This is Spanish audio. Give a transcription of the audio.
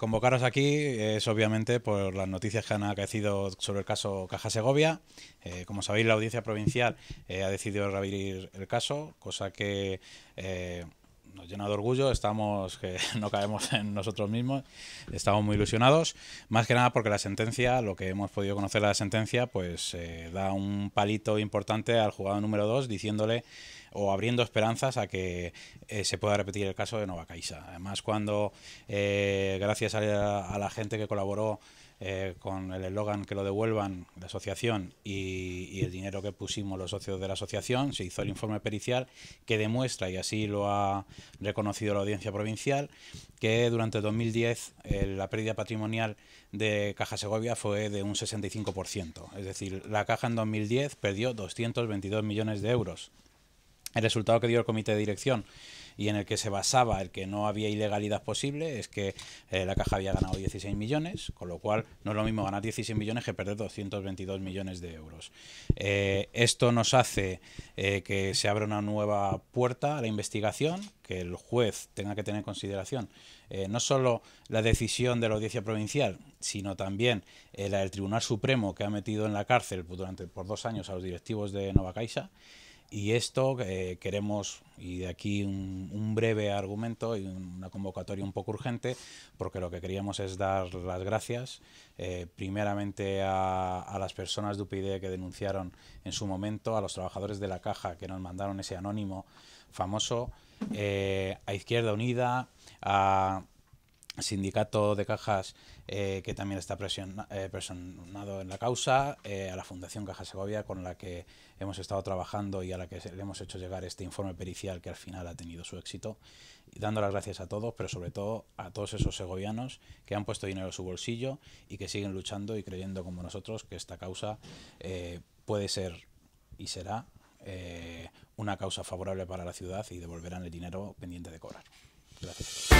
convocaros aquí es obviamente por las noticias que han acaecido sobre el caso Caja Segovia. Eh, como sabéis, la audiencia provincial eh, ha decidido reabrir el caso, cosa que eh, nos llena de orgullo, estamos que no caemos en nosotros mismos, estamos muy ilusionados, más que nada porque la sentencia, lo que hemos podido conocer la sentencia, pues da un palito importante al jugador número 2 diciéndole o abriendo esperanzas a que eh, se pueda repetir el caso de Nova Caixa. Además, cuando, eh, gracias a la, a la gente que colaboró, eh, con el eslogan que lo devuelvan la asociación y, el dinero que pusimos los socios de la asociación, se hizo el informe pericial que demuestra, y así lo ha reconocido la audiencia provincial, que durante 2010 la pérdida patrimonial de Caja Segovia fue de un 65%. Es decir, la Caja en 2010 perdió 222 millones de euros el resultado que dio el comité de dirección y en el que se basaba el que no había ilegalidad posible es que eh, la caja había ganado 16 millones, con lo cual no es lo mismo ganar 16 millones que perder 222 millones de euros. Eh, esto nos hace eh, que se abra una nueva puerta a la investigación, que el juez tenga que tener en consideración no solo la decisión de la audiencia provincial, sino también la del Tribunal Supremo que ha metido en la cárcel pues, durante, por dos años a los directivos de Nova Caixa. Y esto eh, queremos, y de aquí un, breve argumento y una convocatoria un poco urgente, porque lo que queríamos es dar las gracias eh, primeramente a, las personas de UPyD que denunciaron en su momento, a los trabajadores de la caja que nos mandaron ese anónimo famoso, eh, a Izquierda Unida, a sindicato de cajas eh, que también está presionado eh, en la causa, eh, a la Fundación Caja Segovia con la que hemos estado trabajando y a la que le hemos hecho llegar este informe pericial que al final ha tenido su éxito, dando las gracias a todos, pero sobre todo a todos esos segovianos que han puesto dinero en su bolsillo y que siguen luchando y creyendo como nosotros que esta causa puede ser y será una causa favorable para la ciudad y devolverán el dinero pendiente de cobrar. Gracias.